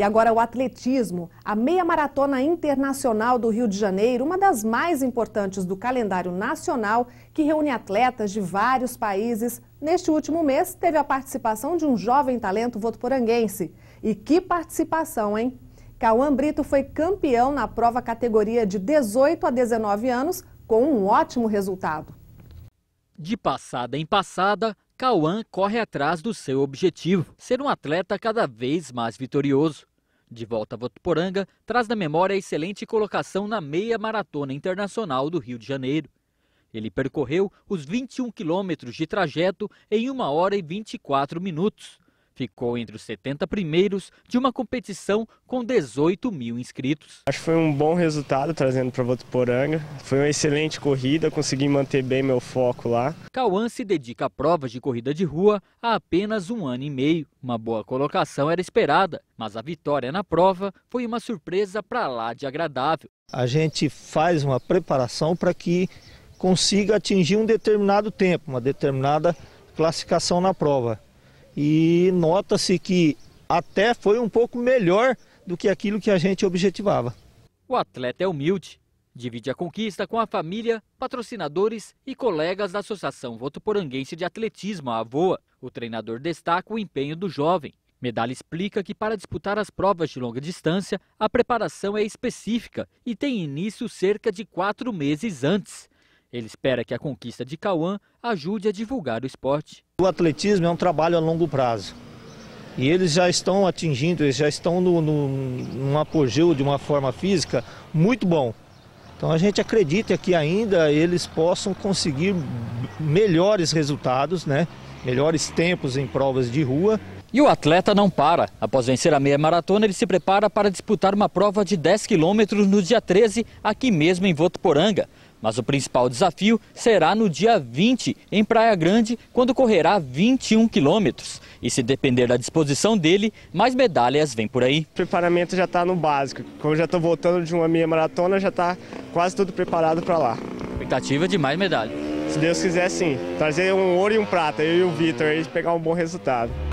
E agora o atletismo, a meia maratona internacional do Rio de Janeiro, uma das mais importantes do calendário nacional, que reúne atletas de vários países. Neste último mês, teve a participação de um jovem talento votoporanguense. E que participação, hein? Cauã Brito foi campeão na prova categoria de 18 a 19 anos, com um ótimo resultado. De passada em passada, Cauã corre atrás do seu objetivo, ser um atleta cada vez mais vitorioso. De volta a Votuporanga, traz na memória a excelente colocação na meia maratona internacional do Rio de Janeiro. Ele percorreu os 21 quilômetros de trajeto em 1 hora e 24 minutos. Ficou entre os 70 primeiros de uma competição com 18 mil inscritos. Acho que foi um bom resultado trazendo para Votuporanga. Foi uma excelente corrida, consegui manter bem meu foco lá. Cauã se dedica a provas de corrida de rua há apenas um ano e meio. Uma boa colocação era esperada, mas a vitória na prova foi uma surpresa para lá de agradável. A gente faz uma preparação para que consiga atingir um determinado tempo, uma determinada classificação na prova e nota-se que até foi um pouco melhor do que aquilo que a gente objetivava. O atleta é humilde, divide a conquista com a família, patrocinadores e colegas da Associação Votuporanguense de Atletismo, a AVOA. O treinador destaca o empenho do jovem. Medalha explica que para disputar as provas de longa distância, a preparação é específica e tem início cerca de quatro meses antes. Ele espera que a conquista de Cauã ajude a divulgar o esporte. O atletismo é um trabalho a longo prazo. E eles já estão atingindo, eles já estão no, no, num apogeu de uma forma física muito bom. Então a gente acredita que ainda eles possam conseguir melhores resultados, né? melhores tempos em provas de rua. E o atleta não para. Após vencer a meia maratona, ele se prepara para disputar uma prova de 10 quilômetros no dia 13, aqui mesmo em Votuporanga. Mas o principal desafio será no dia 20, em Praia Grande, quando correrá 21 quilômetros. E se depender da disposição dele, mais medalhas vêm por aí. O preparamento já está no básico. Como já estou voltando de uma minha maratona, já está quase tudo preparado para lá. Expectativa de mais medalhas. Se Deus quiser, sim. Trazer um ouro e um prata, eu e o Vitor, e pegar um bom resultado.